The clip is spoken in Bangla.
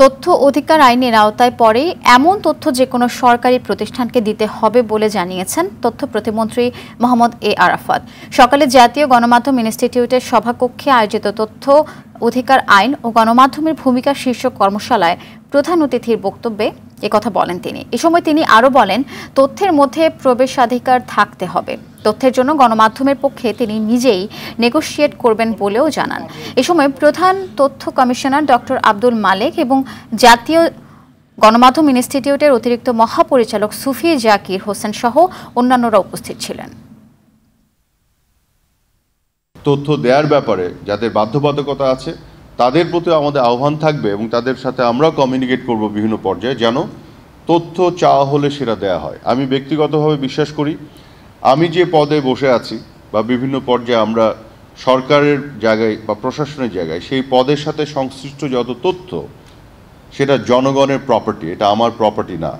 তথ্য অধিকার আইনের আওতায় পড়ে এমন তথ্য যে কোনো সরকারি প্রতিষ্ঠানকে দিতে হবে বলে জানিয়েছেন তথ্য প্রতিমন্ত্রী মোহাম্মদ এ আরাফাত সকালে জাতীয় গণমাধ্যম ইনস্টিটিউটের সভাকক্ষে আয়োজিত তথ্য অধিকার আইন ও গণমাধ্যমের ভূমিকা শীর্ষক কর্মশালায় প্রধান অতিথির বক্তব্যে কথা বলেন তিনি এ সময় তিনি আরও বলেন তথ্যের মধ্যে প্রবেশাধিকার থাকতে হবে তথ্যের জন্য গণমাধ্যমের পক্ষে তিনি নিজেই নেগোশিয়েট করবেন বলেও জানান এ সময় প্রধান তথ্য কমিশনার ডক্টর আব্দুল মালেক এবং জাতীয় গণমাধ্যম ইনস্টিটিউটের অতিরিক্ত মহাপরিচালক সুফি জাকির হোসেন সহ অন্যান্যরা উপস্থিত ছিলেন তথ্য দেওয়ার ব্যাপারে যাদের বাধ্যবাধকতা আছে তাদের প্রতি আমাদের আহ্বান থাকবে এবং তাদের সাথে আমরা কমিউনিকেট করব বিভিন্ন পর্যায়ে যেন তথ্য চাওয়া হলে সেটা দেয়া হয় আমি ব্যক্তিগতভাবে বিশ্বাস করি আমি যে পদে বসে আছি বা বিভিন্ন পর্যায়ে আমরা সরকারের জায়গায় বা প্রশাসনের জায়গায় সেই পদের সাথে সংশ্লিষ্ট যত তথ্য সেটা জনগণের প্রপার্টি এটা আমার প্রপার্টি না